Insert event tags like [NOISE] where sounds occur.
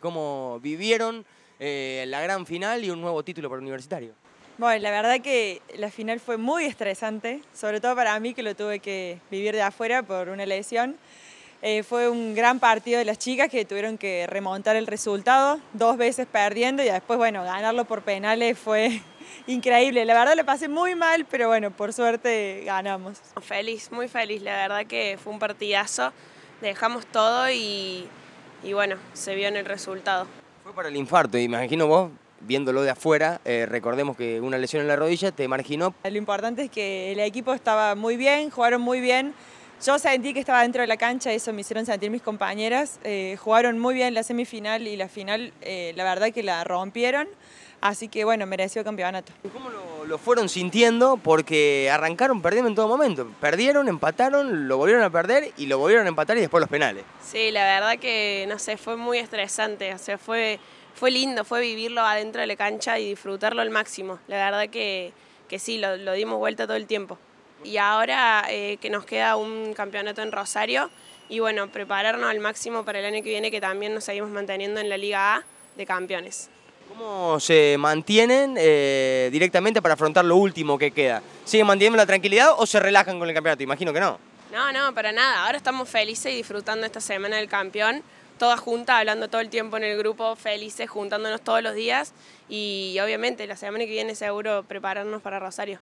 cómo vivieron eh, la gran final y un nuevo título para Universitario. Bueno, la verdad que la final fue muy estresante, sobre todo para mí que lo tuve que vivir de afuera por una lesión. Eh, fue un gran partido de las chicas que tuvieron que remontar el resultado, dos veces perdiendo y después, bueno, ganarlo por penales fue [LAUGHS] increíble. La verdad lo pasé muy mal, pero bueno, por suerte ganamos. Feliz, muy feliz. La verdad que fue un partidazo. Dejamos todo y y bueno, se vio en el resultado. Fue para el infarto, imagino vos, viéndolo de afuera, eh, recordemos que una lesión en la rodilla te marginó. Lo importante es que el equipo estaba muy bien, jugaron muy bien. Yo sentí que estaba dentro de la cancha, eso me hicieron sentir mis compañeras. Eh, jugaron muy bien la semifinal y la final, eh, la verdad que la rompieron. Así que bueno, mereció campeonato. ¿Cómo lo lo, fueron sintiendo porque arrancaron perdiendo en todo momento. Perdieron, empataron, lo volvieron a perder y lo volvieron a empatar y después los penales. Sí, la verdad que, no sé, fue muy estresante. O sea, fue, fue lindo, fue vivirlo adentro de la cancha y disfrutarlo al máximo. La verdad que, sí, lo, dimos vuelta todo el tiempo. Y ahora eh, que nos queda un campeonato en Rosario y bueno, prepararnos al máximo para el año que viene que también nos seguimos manteniendo en la Liga A de campeones. ¿Cómo se mantienen eh, directamente para afrontar lo último que queda? ¿Siguen manteniendo la tranquilidad o se relajan con el campeonato? Imagino que no. No, no, para nada. Ahora estamos felices y disfrutando esta semana del campeón todas juntas, hablando todo el tiempo en el grupo, felices, juntándonos todos los días y obviamente la semana que viene seguro prepararnos para Rosario.